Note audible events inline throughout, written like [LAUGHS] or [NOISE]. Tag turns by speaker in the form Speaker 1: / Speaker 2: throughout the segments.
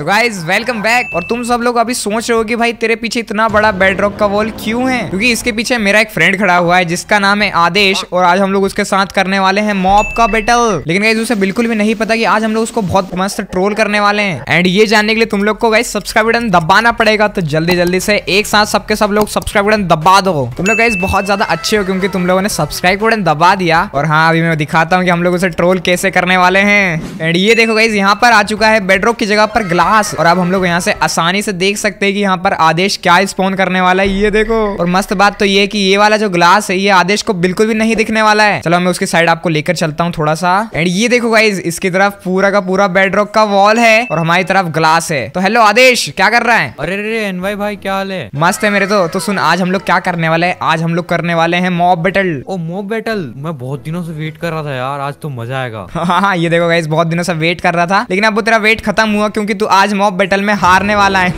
Speaker 1: तो guys welcome back और तुम सब लोग अभी सोच रहे हो कि भाई तेरे पीछे इतना बड़ा बेड रॉक का वॉल क्यों है क्योंकि इसके पीछे मेरा एक फ्रेंड खड़ा हुआ है जिसका नाम है आदेश और आज हम लोग उसके साथ करने वाले हैं मॉप का बेटल लेकिन गाइज उसे बिल्कुल भी नहीं पता कि आज हम लोग उसको बहुत मस्त ट्रोल करने वाले हैं एंड ये जानने के लिए तुम लोग को गाइज सब्सक्राइब बटन दबाना पड़ेगा तो जल्दी जल्दी से एक साथ सबके सब लोग सब्सक्राइब बटन दबा दो तुम लोग गाइज बहुत ज्यादा अच्छे हो क्योंकि तुम लोगों ने सब्सक्राइब बटन दबा दिया और हाँ अभी मैं दिखाता हूँ कि हम लोग उसे ट्रोल कैसे करने वाले हैं एंड ये देखो गाइज यहाँ पर आ चुका है बेडरॉक की जगह पर ग्लास पास और अब हम लोग यहाँ से आसानी से देख सकते हैं कि यहाँ पर आदेश क्या स्पोन करने वाला है ये देखो और मस्त बात तो ये कि ये वाला जो ग्लास है ये आदेश को बिल्कुल भी नहीं दिखने वाला है चलो मैं उसकी साइड आपको लेकर चलता हूँ थोड़ा सा एंड ये देखो गाइज इसकी तरफ पूरा का पूरा बेडरॉक का वॉल है और हमारी तरफ ग्लास है तो हेलो आदेश क्या कर रहा है अरे
Speaker 2: अरे एनवाई भाई क्या हाल है
Speaker 1: मस्त है मेरे तो तो सुन आज हम लोग क्या करने वाले हैं आज हम लोग करने वाले हैं मॉब बैटल
Speaker 2: ओ मॉब बैटल मैं बहुत दिनों से वेट कर रहा था यार आज तो मजा आएगा [LAUGHS] हाँ
Speaker 1: हाँ ये देखो गाइज बहुत दिनों से वेट कर रहा था लेकिन अब तेरा वेट खत्म हुआ क्योंकि तू आज मॉब बैटल में हारने वाला है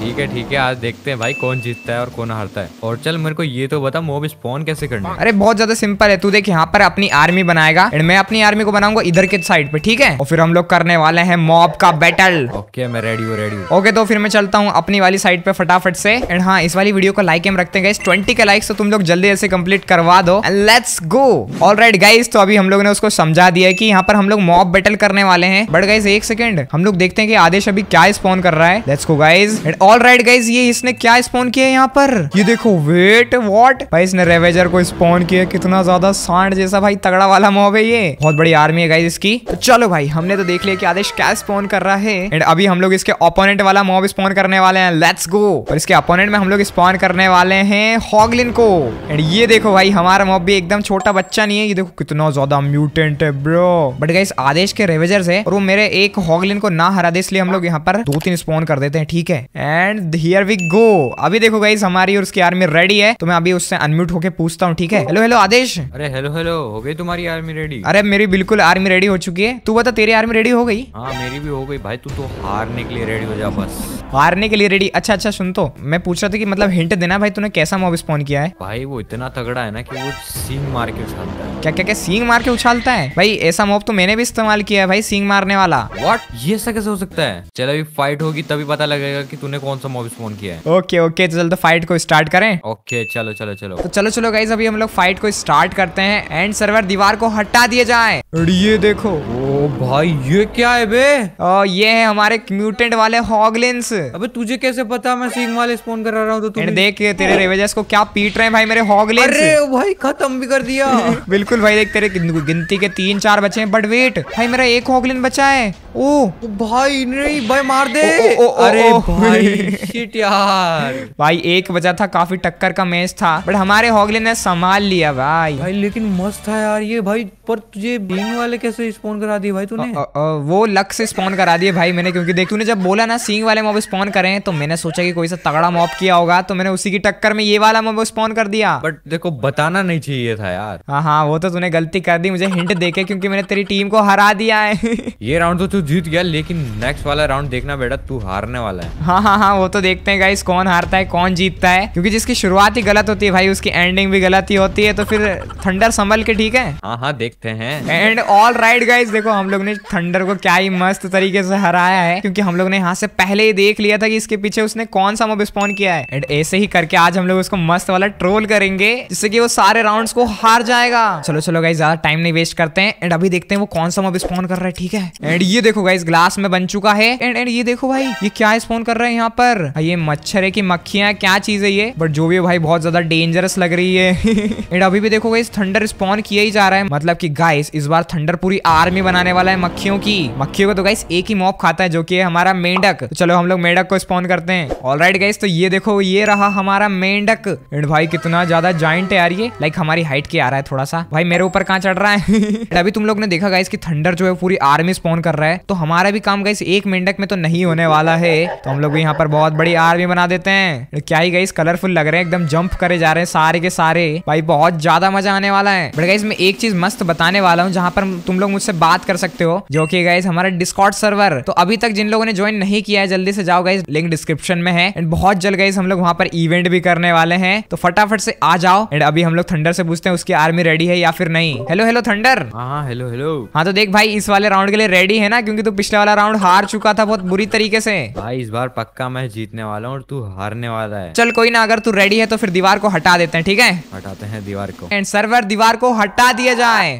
Speaker 2: ठीक है ठीक है आज देखते हैं भाई कौन जीतता है और कौन हारता है और चल मेरे को ये तो बता मॉब स्पॉन कैसे करना अरे बहुत
Speaker 1: ज्यादा सिंपल है तू देख यहाँ पर अपनी आर्मी बनाएगा एंड मैं अपनी आर्मी को बनाऊंगा इधर के साइड पे ठीक है और फिर हम लोग करने वाले हैं मॉब का बैटल ओके मैं रेडी हूँ रेडी ओके तो फिर मैं चलता हूँ अपनी वाली साइड पे फटाफट से एंड हाँ इस वाली वीडियो को लाइक हम रखते हैं ट्वेंटी के लाइक तो तुम लोग जल्दी ऐसे कम्प्लीट करवा दो and let's go all right guys तो अभी हम लोग ने उसको समझा दिया कि यहाँ पर हम लोग मॉब बैटल करने वाले हैं बट गाइज एक सेकेंड हम लोग देखते हैं कि आदेश अभी क्या स्पॉन कर रहा है let's go guys and all right guys ये इसने क्या स्पॉन किया है यहाँ पर ये देखो वेट वॉट भाई इसने रेवेजर को स्पॉन किया कितना ज्यादा सांड जैसा भाई तगड़ा वाला मोब है ये बहुत बड़ी आर्मी है गाइज इसकी तो चलो भाई हमने तो देख लिया कि आदेश क्या स्पोन कर रहा है एंड अभी हम लोग इसके ओपोनेंट वाला मॉब स्पोन करने वाले हैं लेट्स गो और इसके ओपोनेंट में हम लोग स्पॉन करने वाले हैं हॉगलिन को एंड ये देखो भाई हमारा मॉब भी एकदम छोटा बच्चा नहीं है ये देखो कितना ज्यादा म्यूटेंट है ब्रो बट गाइस आदेश के रेवेजर है और वो मेरे एक हॉगलिन को ना हरा दे इसलिए हम लोग यहाँ यहाँ पर दो तीन स्पॉन कर देते हैं ठीक है एंड हियर वी गो अभी देखो गाइस हमारी और उसकी आर्मी रेडी है तो मैं अभी उससे अनम्यूट होकर पूछता हूँ ठीक है हेलो हेलो आदेश
Speaker 2: अरे हेलो हेलो हो गई तुम्हारी आर्मी रेडी अरे
Speaker 1: मेरी बिल्कुल आर्मी रेडी हो चुकी है तू बता तेरी आर्मी रेडी हो गई
Speaker 2: हाँ मेरी भी हो गई भाई तू तो हारने के लिए रेडी हो जा बस
Speaker 1: हारने के लिए रेडी अच्छा अच्छा सुन तो मैं पूछ रहा था कि मतलब हिंट देना भाई तूने कैसा मॉब स्पॉन किया है
Speaker 2: भाई वो इतना तगड़ा है ना कि वो सीन मार के उछाला
Speaker 1: क्या क्या क्या सींग मार के उछालता है भाई ऐसा मोब तो मैंने भी इस्तेमाल किया है भाई सींग मारने वाला
Speaker 2: वॉट ये ऐसा कैसे हो सकता है चलो अभी फाइट होगी तभी पता लगेगा कि तूने कौन सा मोब स्पॉन किया
Speaker 1: है ओके ओके चलो तो फाइट को स्टार्ट करें ओके चलो चलो चलो तो चलो चलो गाइज अभी हम लोग फाइट को स्टार्ट करते हैं एंड सर्वर दीवार को हटा दिए जाए ये देखो ओ भाई ये क्या है बे आ, ये है हमारे म्यूटेंट वाले हॉगलिंस अबे तुझे कैसे पता मैं सींग वाले स्पॉन कर रहा हूँ तो देख तेरे रेवेजर्स को क्या पीट रहे हैं भाई मेरे हॉगलिंस अरे भाई खत्म भी कर दिया [LAUGHS] बिल्कुल बिल्कुल भाई देख तेरे गिनती के तीन चार बचे हैं बट वेट भाई मेरा एक होगलिन बचा है ओ तो भाई नहीं भाई मार दे ओ, ओ, ओ, अरे ओ, भाई शिट [LAUGHS] यार भाई एक बचा था काफी टक्कर का मैच था बट हमारे होगलिन ने संभाल लिया भाई भाई लेकिन मस्त था यार ये भाई पर तुझे बींग वाले कैसे स्पॉन करा दिए भाई तूने वो लक से स्पॉन करा दिए भाई मैंने क्योंकि देख तूने जब बोला ना सींग वाले मॉब स्पॉन करे तो मैंने सोचा कि कोई सा तगड़ा मॉब किया होगा तो मैंने उसी की टक्कर में ये वाला मॉब स्पॉन कर दिया बट देखो बताना नहीं चाहिए था यार हाँ हाँ वो तो तूने गलती कर दी मुझे हिंट देके क्योंकि मैंने तेरी टीम को हरा दिया है ये राउंड तो तू जीत गया लेकिन नेक्स्ट वाला राउंड देखना बेटा
Speaker 2: तू हारने वाला है
Speaker 1: हाँ हाँ हाँ वो तो देखते हैं गाइस कौन हारता है कौन जीतता है क्योंकि जिसकी शुरुआत ही गलत होती है भाई उसकी एंडिंग भी गलत ही होती है तो फिर थंडर संभल के ठीक है
Speaker 2: हाँ हाँ देखते हैं एंड
Speaker 1: ऑल राइट गाइज देखो हम लोग ने थंडर को क्या ही मस्त तरीके से हराया है क्योंकि हम लोग ने यहाँ से पहले ही देख लिया था कि इसके पीछे उसने कौन सा मोब स्पॉन किया है एंड ऐसे ही करके आज हम लोग उसको मस्त वाला ट्रोल करेंगे जिससे कि वो सारे राउंड्स को हार जाएगा चलो चलो गाइज ज्यादा टाइम नहीं वेस्ट करते हैं एंड अभी देखते हैं वो कौन सा मॉब स्पॉन कर रहा है ठीक है एंड ये देखो गाइज ग्लास में बन चुका है एंड एंड ये देखो भाई ये क्या स्पॉन कर रहे हैं यहाँ पर ये मच्छर है की मक्खियां क्या चीज है ये बट जो भी भाई बहुत ज्यादा डेंजरस लग रही है एंड [LAUGHS] अभी भी देखो गाइज थंडर स्पॉन किया ही जा रहा है मतलब की गाइस इस बार थंडर पूरी आर्मी बनाने वाला है मक्खियों की मक्खियों को तो गाइस एक ही मॉब खाता है जो की हमारा मेंढक तो चलो हम लोग मेंढक को स्पॉन करते हैं ऑल राइट गाइस तो ये देखो ये रहा हमारा मेंढक एंड भाई कितना ज्यादा जॉइंट है यार ये लाइक हमारी हाइट के आ रहा है थोड़ा सा भाई मेरे ऊपर कहाँ चढ़ रहा है [LAUGHS] अभी तुम लोग ने देखा गाइस कि थंडर जो है पूरी आर्मी स्पॉन कर रहा है तो हमारा भी काम गाइस एक मेंढक में तो नहीं होने वाला है तो हम लोग यहाँ पर बहुत बड़ी आर्मी बना देते हैं क्या ही गाइस कलरफुल लग रहे हैं एकदम जंप करे जा रहे हैं सारे के सारे भाई बहुत ज्यादा मजा आने वाला है बट गाइस मैं एक चीज मस्त बताने वाला हूँ जहाँ पर तुम लोग मुझसे बात कर सकते हो जो की गाइस हमारा डिस्कॉट सर्वर तो अभी तक जिन लोगों ने ज्वाइन नहीं किया है जल्दी से जाओ गाइस लिंक डिस्क्रिप्शन में है एंड बहुत जल्द गाइस हम लोग वहाँ पर इवेंट भी करने वाले हैं तो फटाफट से आ जाओ एंड अभी हम लोग थंडर से पूछते हैं उसकी आर्मी रेडी है या या फिर नहीं हेलो हेलो थंडर हाँ हेलो हाँ, हेलो हाँ तो देख भाई इस वाले राउंड के लिए रेडी है ना क्योंकि तू पिछले वाला राउंड हार चुका था बहुत बुरी तरीके से
Speaker 2: भाई इस बार पक्का मैं जीतने वाला हूँ तू हारने वाला है
Speaker 1: चल कोई ना अगर तू रेडी है तो फिर दीवार को हटा देते हैं ठीक है
Speaker 2: हटाते हैं दीवार को एंड
Speaker 1: सर्वर दीवार को हटा दिया जाए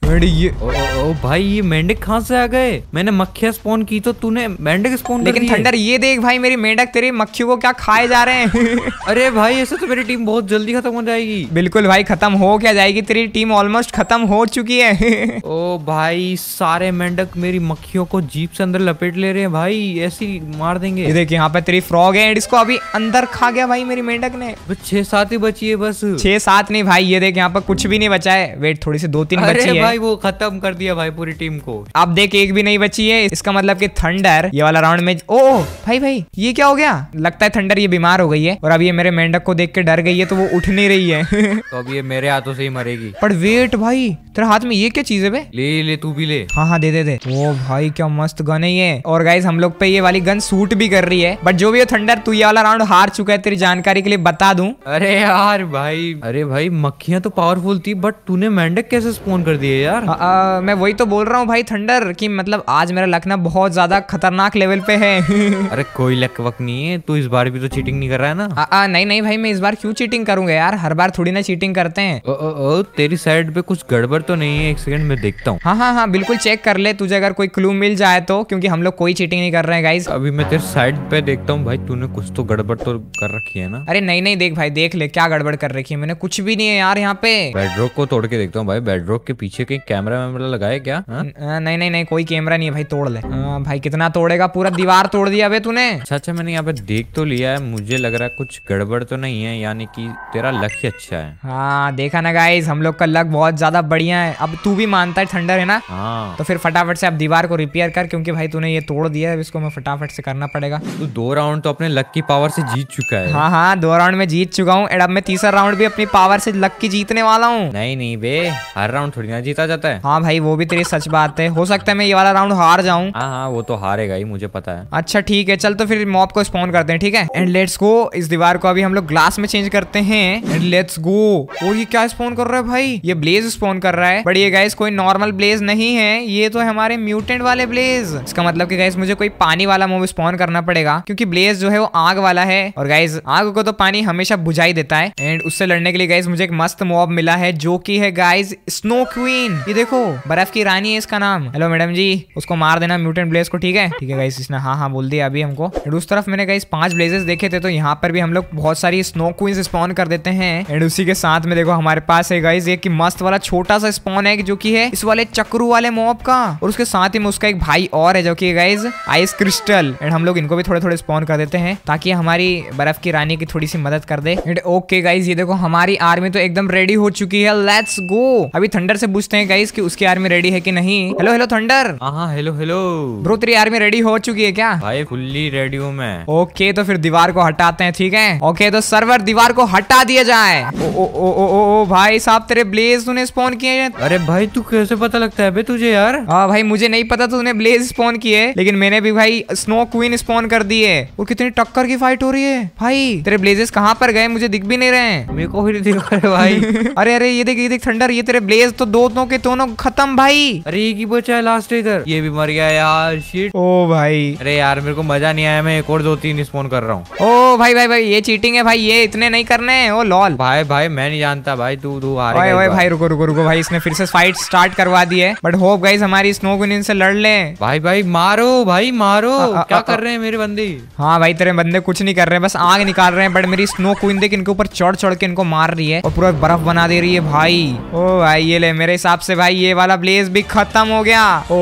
Speaker 2: भाई ये मेंढक कहाँ से आ गए मैंने मक्खिया स्पॉन की तो तूने मेंढक स्पॉन लेकिन थंडर ये
Speaker 1: देख भाई मेरी मेंढक तेरी मक्खियों को क्या खाए जा रहे हैं अरे भाई ऐसे तो मेरी टीम बहुत जल्दी खत्म हो जाएगी बिल्कुल भाई खत्म हो क्या जाएगी तेरी टीम ऑलमोस्ट खत्म हो चुकी है ओ
Speaker 2: भाई सारे मेंढक मेरी मक्खियों को जीप से अंदर लपेट ले रहे हैं भाई ऐसी मार देंगे ये देखिए
Speaker 1: यहाँ पे तेरी फ्रॉग है इसको अभी अंदर खा गया भाई मेरी मेंढक ने छह सात ही बची है बस छह सात नहीं भाई ये देख यहाँ पर कुछ भी नहीं बचा है वेट थोड़ी सी दो तीन बची है भाई
Speaker 2: वो खत्म कर दिया भाई पूरी टीम को
Speaker 1: आप देख एक भी नहीं बची है इसका मतलब की थंडर ये वाला राउंड में ओ भाई भाई ये क्या हो गया लगता है थंडर ये बीमार हो गई है और अब ये मेरे मेंढक को देख के डर गई है तो वो उठ नहीं रही है
Speaker 2: तो अब ये मेरे हाथों से ही मरेगी
Speaker 1: पर वेट भाई भाई तेरे हाथ में ये क्या चीज है ले ले तू भी ले हाँ हाँ दे दे दे ओ भाई क्या मस्त गन है ये और गाइज हम लोग पे ये वाली गन सूट भी कर रही है बट जो भी थंडर तू ये वाला राउंड हार चुका है तेरी जानकारी के लिए बता दू
Speaker 2: अरे यार भाई
Speaker 1: अरे भाई मक्खियां तो पावरफुल थी बट तूने मेंढक कैसे स्पोन कर दिए यार आ, हाँ, आ, मैं वही तो बोल रहा हूँ भाई थंडर की मतलब आज मेरा लखना बहुत ज्यादा खतरनाक लेवल पे है [LAUGHS] अरे
Speaker 2: कोई लक वक नहीं है तू इस बार भी तो चीटिंग नहीं कर रहा है ना आ,
Speaker 1: हाँ, आ, हाँ, नहीं नहीं भाई मैं इस बार क्यों चीटिंग करूंगा यार हर बार थोड़ी ना चीटिंग करते हैं तेरी साइड पे कुछ गड़बड़ तो नहीं है एक सेकंड मैं देखता हूँ हाँ हाँ हाँ बिल्कुल चेक कर ले तुझे अगर कोई क्लू मिल जाए तो क्योंकि हम लोग कोई चीटिंग नहीं कर रहे हैं गाइस अभी मैं तेरे साइड
Speaker 2: पे देखता हूँ भाई तूने कुछ तो गड़बड़ तो कर रखी है ना
Speaker 1: अरे नहीं नहीं देख भाई देख ले क्या गड़बड़ कर रखी है मैंने कुछ भी नहीं है यार यहाँ पे
Speaker 2: बेडरोक को तोड़ के देखता हूँ भाई बेडरोक के पीछे कहीं कैमरा वैमरा लगाए क्या
Speaker 1: हाँ? नहीं नहीं नहीं कोई कैमरा नहीं है भाई तोड़ ले भाई कितना तोड़ेगा पूरा दीवार तोड़ दिया अभी तूने
Speaker 2: अच्छा अच्छा मैंने यहाँ पे देख तो लिया है मुझे लग रहा है कुछ गड़बड़ तो नहीं है यानी की तेरा लक ही अच्छा है
Speaker 1: हाँ देखा ना गाइज हम लोग का लक बहुत ज्यादा बढ़िया है अब तू भी मानता है थंडर है ना हाँ। तो फिर फटाफट से अब दीवार को रिपेयर कर क्योंकि भाई तूने ये तोड़ दिया है इसको मैं फटाफट से करना पड़ेगा तू तो
Speaker 2: दो राउंड तो अपने लक की पावर से जीत चुका है
Speaker 1: हाँ हाँ दो राउंड में जीत चुका हूँ एंड अब मैं तीसरा राउंड भी अपनी पावर से लक की जीतने वाला हूँ नहीं नहीं बे हर राउंड थोड़ी ना जीता जाता है हाँ भाई वो भी तेरी सच बात है हो सकता है मैं ये वाला राउंड हार जाऊँ हाँ हाँ वो तो हारेगा ही मुझे पता है अच्छा ठीक है चल तो फिर मॉप को स्पॉन करते हैं ठीक है एंड लेट्स गो इस दीवार को अभी हम लोग ग्लास में चेंज करते हैं एंड लेट्स गो और ये क्या स्पॉन कर रहा है भाई ये ब्लेज स्पोन कर रहा है बट ये गाइस कोई नॉर्मल ब्लेज नहीं है ये तो है हमारे म्यूटेंट वाले ब्लेज इसका मतलब कि गाइस मुझे कोई पानी वाला मोब स्पोन करना पड़ेगा क्योंकि ब्लेज जो है वो आग वाला है और गाइज आग को तो पानी हमेशा बुझाई देता है एंड उससे लड़ने के लिए गाइज मुझे एक मस्त मोब मिला है जो की है गाइज स्नो क्वीन ये देखो बर्फ की रानी है इसका नाम हेलो मैडम जी उसको मार देना म्यूटेंट ब्लेज को ठीक है ठीक है गाइस इसने हाँ हाँ बोल दिया अभी हमको एंड उस तरफ मैंने गाइस पांच ब्लेजेस देखे थे तो यहाँ पर भी हम लोग बहुत सारी स्नो क्वीन स्पॉन कर देते हैं एंड उसी के साथ में देखो हमारे पास है गाइज एक मस्त वाला अपना छोटा सा स्पॉन है जो की है इस वाले चक्रू वाले मॉब का और उसके साथ ही में उसका एक भाई और है जो की गाइज आइस क्रिस्टल एंड हम लोग इनको भी थोड़े थोड़े स्पॉन कर देते हैं ताकि हमारी बर्फ की रानी की थोड़ी सी मदद कर दे एंड ओके गाइज ये देखो हमारी आर्मी तो एकदम रेडी हो चुकी है लेट्स गो अभी थंडर से पूछते हैं गाइज की उसकी आर्मी रेडी है की नहीं हेलो हेलो थंडर
Speaker 2: हाँ हेलो हेलो ब्रो
Speaker 1: तेरी आर्मी रेडी हो चुकी है क्या
Speaker 2: भाई फुल्ली रेडी हूँ मैं
Speaker 1: ओके तो फिर दीवार को हटाते हैं ठीक है ओके तो सर्वर दीवार को हटा दिया जाए ओ ओ ओ ओ ओ भाई साहब तेरे ब्लेज तूने स्पॉन किए हैं अरे भाई तू कैसे पता लगता है तुझे यार हाँ भाई मुझे नहीं पता तूने ब्लेज स्पॉन किए लेकिन मैंने भी भाई स्नो क्वीन स्पॉन कर दी है और कितनी टक्कर की फाइट हो रही है भाई तेरे ब्लेजेस कहाँ पर गए मुझे दिख भी नहीं रहे मेरे को भी दिख रहे भाई [LAUGHS] अरे अरे ये देख ये देख ठंडर ये तेरे ब्लेज तो दोनों के दोनों खत्म भाई
Speaker 2: अरे ये की बचा है लास्ट इधर ये भी मर गया यार शिट ओ भाई अरे यार मेरे को मजा नहीं आया मैं एक और दो तीन स्पॉन कर रहा
Speaker 1: हूँ ओ भाई भाई भाई ये चीटिंग है भाई ये इतने नहीं करने ओ लॉल भाई भाई मैं नहीं जानता भाई तू तू आ रहा है भाई रुको रुको रुको रुको भाई इसने फिर से फाइट स्टार्ट करवा दी है बट होप गाइज हमारी स्नो गुन से लड़ ले भाई भाई मारो भाई मारो आ, आ, क्या आ, कर रहे हैं मेरे बंदे हाँ भाई तेरे बंदे कुछ नहीं कर रहे बस आग निकाल रहे हैं बट मेरी स्नो क्वीन देख इनके ऊपर चढ़ चढ़ के इनको मार रही है और पूरा बर्फ बना दे रही है भाई ओ भाई ये ले मेरे हिसाब से भाई ये वाला ब्लेज भी खत्म हो गया ओ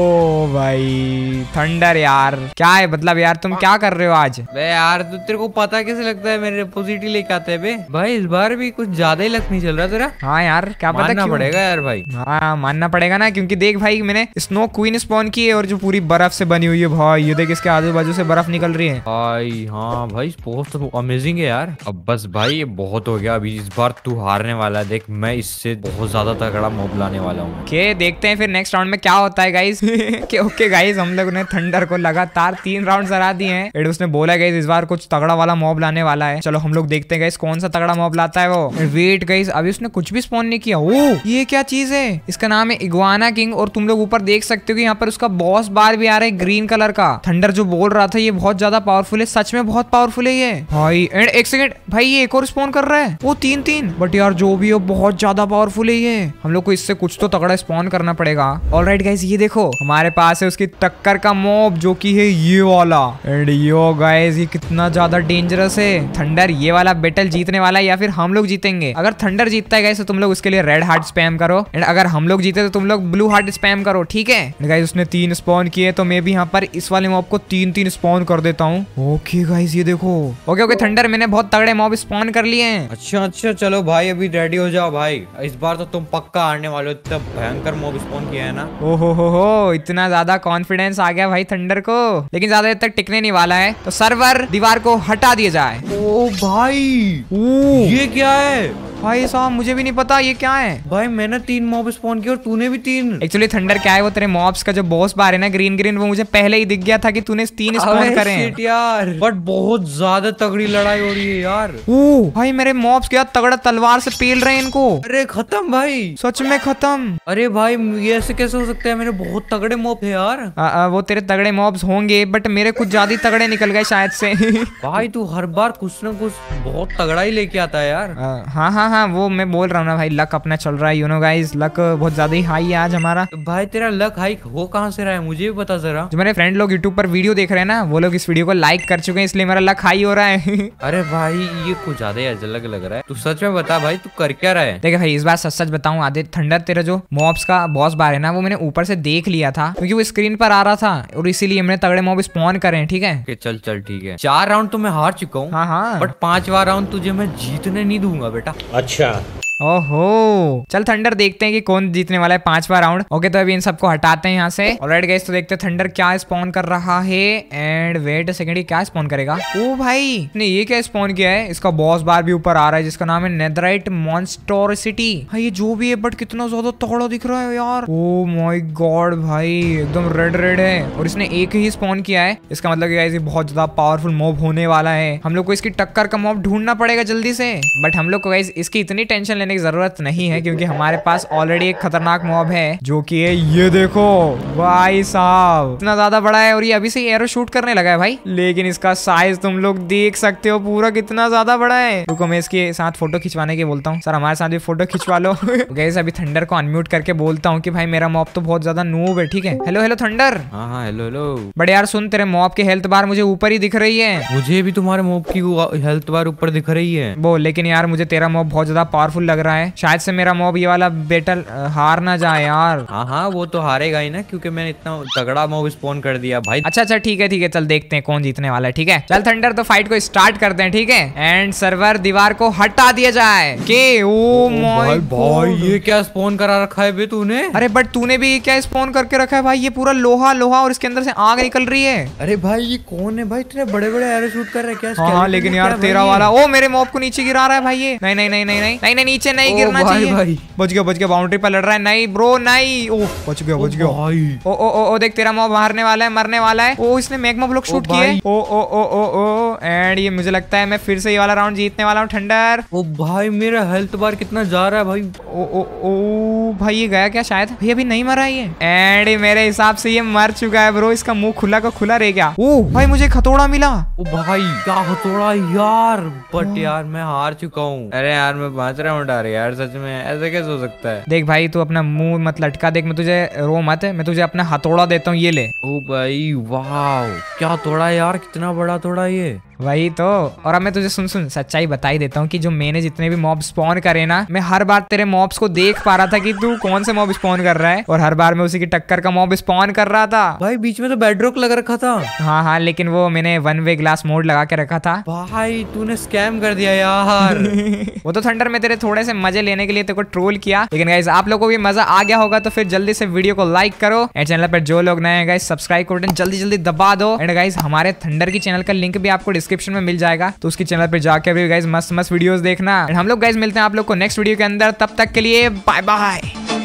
Speaker 1: भाई थंडर यार क्या है मतलब यार तुम क्या कर रहे हो आज यार तो तेरे को पता कैसे लगता है मेरे पॉजिटिव लेके आते हैं भाई इस बार भी कुछ ज्यादा ही लक नहीं चल रहा तेरा हाँ यार क्या पता क्यों पड़ेगा यार भाई हाँ मानना पड़ेगा ना क्योंकि देख भाई मैंने स्नो क्वीन स्पॉन की है और जो पूरी बर्फ से बनी हुई है भाई ये देख इसके आजू बाजू से बर्फ निकल रही है भाई
Speaker 2: हाँ भाई बहुत तो अमेजिंग है यार अब बस भाई ये बहुत हो गया अभी इस बार तू हारने वाला है देख मैं इससे बहुत ज्यादा तगड़ा मोब लाने वाला हूँ
Speaker 1: के देखते हैं फिर नेक्स्ट राउंड में क्या होता है गाइज [LAUGHS] के ओके गाइज हम लोग ने थंडर को लगातार तीन राउंड हरा दिए हैं एड उसने बोला गई इस बार कुछ तगड़ा वाला मॉब लाने वाला है चलो हम लोग देखते हैं गाइस कौन सा तगड़ा मॉब लाता है वो वेट गाइस अभी उसने कुछ भी स्पॉन नहीं किया ओ ये ये क्या चीज है इसका नाम है इग्वाना किंग और तुम लोग ऊपर देख सकते हो कि यहाँ पर उसका बॉस बार भी आ रहा है ग्रीन कलर का थंडर जो बोल रहा था ये बहुत ज्यादा पावरफुल है सच में बहुत पावरफुल है ये भाई एंड एक सेकेंड भाई ये एक और स्पॉन कर रहा है वो तीन तीन बट यार जो भी हो बहुत ज्यादा पावरफुल है ये हम लोग को इससे कुछ तो तगड़ा स्पॉन करना पड़ेगा ऑल राइट गाइज ये देखो हमारे पास है उसकी टक्कर का मोब जो की है ये वाला एंड यो गाइज ये कितना ज्यादा डेंजरस है थंडर ये वाला बेटल जीतने वाला है या फिर हम लोग जीतेंगे अगर थंडर जीतता है गाइस तो तुम लोग उसके लिए रेड हार्ट स्पैम करो एंड अगर हम लोग जीते तो तुम लोग ब्लू हार्ट स्पैम करो ठीक है गाइज उसने तीन स्पॉन किए तो मैं भी यहाँ पर इस वाले मॉब को तीन तीन स्पॉन कर देता हूँ ओके गाइज ये देखो ओके ओके थंडर मैंने बहुत तगड़े मॉब स्पॉन कर लिए हैं अच्छा अच्छा चलो भाई अभी
Speaker 2: रेडी हो जाओ भाई इस बार तो तुम पक्का हारने वाले हो इतना भयंकर मॉब स्पॉन किया है ना
Speaker 1: ओ हो हो हो इतना ज्यादा कॉन्फिडेंस आ गया भाई थंडर को लेकिन ज्यादा देर तक टिकने नहीं वाला है तो सर्वर दीवार को हटा दिया जाए ओ भाई ओ ये क्या है भाई साहब मुझे भी नहीं पता ये क्या है भाई मैंने तीन मॉब स्पॉन किया और तूने भी तीन एक्चुअली थंडर क्या है वो तेरे मॉब्स का जो बॉस बार है ना ग्रीन ग्रीन वो मुझे पहले ही दिख गया था कि तूने तीन स्पॉन करे यार बट
Speaker 2: बहुत ज्यादा तगड़ी लड़ाई हो रही है यार ओ भाई मेरे मॉब्स क्या तगड़ा तलवार से पेल
Speaker 1: रहे इनको अरे खत्म भाई सच में खत्म अरे भाई ये ऐसे कैसे हो सकते है मेरे बहुत तगड़े मॉब है यार वो तेरे तगड़े मॉब्स होंगे बट मेरे कुछ ज्यादा तगड़े निकल गए शायद से भाई तू हर बार कुछ न कुछ बहुत तगड़ा ही लेके आता है यार हाँ हाँ हाँ हाँ वो मैं बोल रहा हूँ ना भाई लक अपना चल रहा है यू नो गाइज लक बहुत ज्यादा ही हाई है आज हमारा तो भाई तेरा लक हाई वो कहाँ से रहा है मुझे भी बता जरा जो मेरे फ्रेंड लोग यूट्यूब पर वीडियो देख रहे हैं ना वो लोग इस वीडियो को लाइक कर चुके हैं इसलिए मेरा लक हाई हो रहा है
Speaker 2: [LAUGHS] अरे भाई ये कुछ ज्यादा ही अलग लग रहा है तू सच में बता भाई तू कर क्या रहा है
Speaker 1: देखे भाई इस बार सच सच बताऊँ आधे थंडर तेरा जो मॉब्स का बॉस बार है ना वो मैंने ऊपर से देख लिया था क्योंकि वो स्क्रीन पर आ रहा था और इसीलिए मैंने तगड़े मॉब स्पॉन करे ठीक है
Speaker 2: चल चल ठीक है चार
Speaker 1: राउंड तो मैं हार चुका हूँ हाँ हाँ बट पांचवा राउंड तुझे मैं जीतने नहीं दूंगा बेटा अच्छा ओहो चल थंडर देखते हैं कि कौन जीतने वाला है पांचवा राउंड ओके तो अभी इन सबको हटाते हैं यहाँ से ऑलराइट गए तो देखते हैं थंडर क्या स्पॉन कर रहा है एंड वेट सेकंड क्या स्पॉन करेगा ओ भाई ने ये क्या स्पॉन किया है इसका बॉस बार भी ऊपर आ रहा है जिसका नाम है नेदराइट मॉन्स्टोर सिटी हाँ ये जो भी है बट कितना ज्यादा तगड़ा दिख रहा है यार ओ माई गॉड भाई एकदम रेड रेड है और इसने एक ही स्पॉन किया है इसका मतलब बहुत ज्यादा पावरफुल मोब होने वाला है हम लोग को इसकी टक्कर का मोब ढूंढना पड़ेगा जल्दी से बट हम लोग को इसकी इतनी टेंशन लेने की जरूरत नहीं है क्योंकि हमारे पास ऑलरेडी एक खतरनाक मॉब है जो कि है ये देखो भाई साहब इतना ज्यादा बड़ा है और ये अभी से एरो शूट करने लगा है भाई लेकिन इसका साइज तुम लोग देख सकते हो पूरा कितना ज्यादा बड़ा है रुको मैं इसके साथ फोटो खिंचवाने के बोलता हूँ सर हमारे साथ भी फोटो खिंचवा लो गए [LAUGHS] तो अभी थंडर को अनम्यूट करके बोलता हूँ की भाई मेरा मॉब तो बहुत ज्यादा नूब है ठीक है hello hello thunder
Speaker 2: hello hello
Speaker 1: बड़े यार सुन तेरे मॉब के हेल्थ बार मुझे ऊपर ही दिख रही है मुझे भी तुम्हारे मॉब की हेल्थ बार ऊपर दिख रही है वो लेकिन यार मुझे तेरा मॉब बहुत ज्यादा पावरफुल लग रहा है शायद से मेरा मोब ये वाला बेटल हार ना जाए यार हाँ हाँ वो तो हारेगा ही ना क्योंकि मैंने इतना तगड़ा मोब स्पोन कर दिया भाई अच्छा अच्छा ठीक है ठीक है चल देखते हैं कौन जीतने वाला है ठीक है चल थंडर तो फाइट को स्टार्ट करते हैं ठीक है एंड सर्वर दीवार को हटा दिया जाए के ओ माय भाई ये क्या स्पोन करा रखा है तूने अरे बट तूने भी क्या स्पोन करके रखा है भाई ये पूरा लोहा लोहा और इसके अंदर से आग निकल रही है अरे भाई ये कौन है भाई इतने बड़े बड़े एरो शूट कर रहे हैं क्या हाँ, हाँ लेकिन यार तेरा वाला ओ मेरे मोब को नीचे गिरा रहा है भाई ये नहीं नहीं नहीं नहीं नहीं नहीं नीचे नीचे नहीं गिरना चाहिए भाई बच गया बच गया बाउंड्री पर लड़ रहा है नहीं ब्रो नहीं ओ बच गया बच गया भाई ओ ओ ओ ओ देख तेरा मॉब मारने वाला है मरने वाला है ओ इसने मैग्मा ब्लॉक शूट किया ओ ओ ओ ओ ओ एंड ये मुझे लगता है मैं फिर से ये वाला राउंड जीतने वाला हूँ ठंडर ओ भाई मेरा हेल्थ बार कितना जा रहा है भाई ओ ओ ओ भाई ये गया क्या शायद भाई अभी नहीं मरा ये एंड मेरे हिसाब से ये मर चुका है ब्रो इसका मुंह खुला का खुला रह गया ओ भाई मुझे खतोड़ा मिला ओ भाई
Speaker 2: क्या खतोड़ा यार बट यार मैं हार चुका हूँ अरे यार मैं बच रहा हूँ यार यार सच में ऐसे कैसे हो सकता है
Speaker 1: देख भाई तू अपना मुंह मत लटका देख मैं तुझे रो मत मैं तुझे अपना हथौड़ा देता हूँ ये ले ओ भाई वाह क्या थोड़ा यार कितना बड़ा थोड़ा ये वही तो और अब मैं तुझे सुन सुन सच्चाई बता ही देता हूँ कि जो मैंने जितने भी मॉब स्पॉन करे ना मैं हर बार तेरे मॉब्स को देख पा रहा था कि तू कौन से मॉब स्पॉन कर रहा है और हर बार मैं उसी की टक्कर का मॉब स्पॉन कर रहा था भाई बीच में तो बेडरोक लग रखा था हाँ हाँ लेकिन वो मैंने वन वे ग्लास मोड लगा के रखा था भाई तूने स्कैम कर दिया यार [LAUGHS] वो तो थंडर में तेरे थोड़े से मजे लेने के लिए तेरे को ट्रोल किया लेकिन गाइज आप लोगों को भी मजा आ गया होगा तो फिर जल्दी से वीडियो को लाइक करो एंड चैनल पर जो लोग नए हैं गाइज सब्सक्राइब को बटन जल्दी जल्दी दबा दो एंड गाइज हमारे थंडर की चैनल का लिंक भी आपको डिस्क्रिप्शन में मिल जाएगा तो उसके चैनल पर जाकर भी गाइज मस्त मस्त वीडियोज देखना हम लोग गाइज मिलते हैं आप लोग को नेक्स्ट वीडियो के अंदर तब तक के लिए बाय बाय